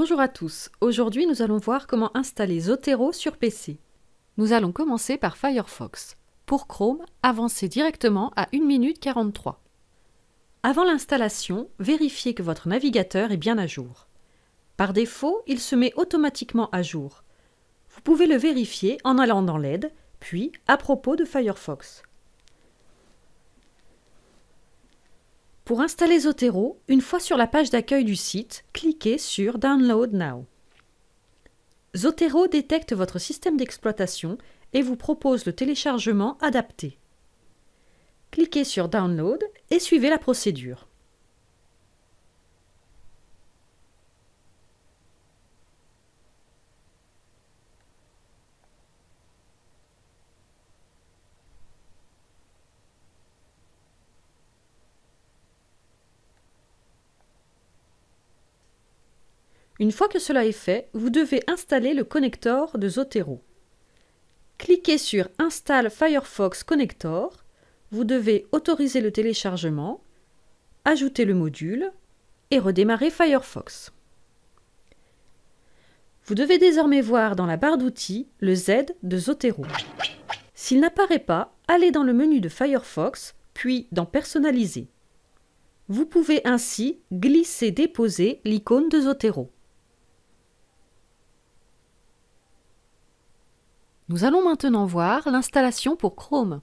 Bonjour à tous, aujourd'hui nous allons voir comment installer Zotero sur PC. Nous allons commencer par Firefox. Pour Chrome, avancez directement à 1 minute 43. Avant l'installation, vérifiez que votre navigateur est bien à jour. Par défaut, il se met automatiquement à jour. Vous pouvez le vérifier en allant dans l'aide, puis à propos de Firefox. Pour installer Zotero, une fois sur la page d'accueil du site, cliquez sur Download Now. Zotero détecte votre système d'exploitation et vous propose le téléchargement adapté. Cliquez sur Download et suivez la procédure. Une fois que cela est fait, vous devez installer le connecteur de Zotero. Cliquez sur Install Firefox Connector. Vous devez autoriser le téléchargement, ajouter le module et redémarrer Firefox. Vous devez désormais voir dans la barre d'outils le Z de Zotero. S'il n'apparaît pas, allez dans le menu de Firefox, puis dans Personnaliser. Vous pouvez ainsi glisser-déposer l'icône de Zotero. Nous allons maintenant voir l'installation pour Chrome.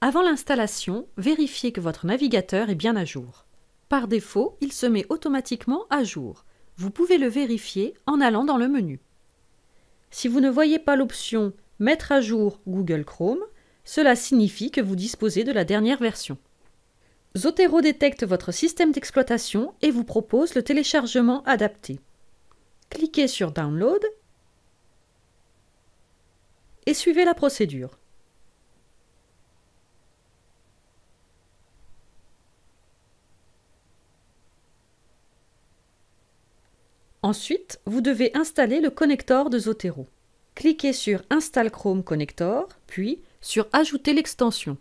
Avant l'installation, vérifiez que votre navigateur est bien à jour. Par défaut, il se met automatiquement à jour. Vous pouvez le vérifier en allant dans le menu. Si vous ne voyez pas l'option Mettre à jour Google Chrome, cela signifie que vous disposez de la dernière version. Zotero détecte votre système d'exploitation et vous propose le téléchargement adapté. Cliquez sur Download et suivez la procédure. Ensuite, vous devez installer le connecteur de Zotero. Cliquez sur Install Chrome Connector, puis sur Ajouter l'extension.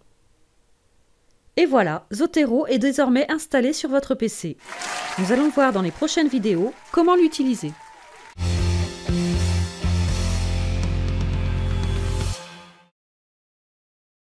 Et voilà, Zotero est désormais installé sur votre PC. Nous allons voir dans les prochaines vidéos comment l'utiliser.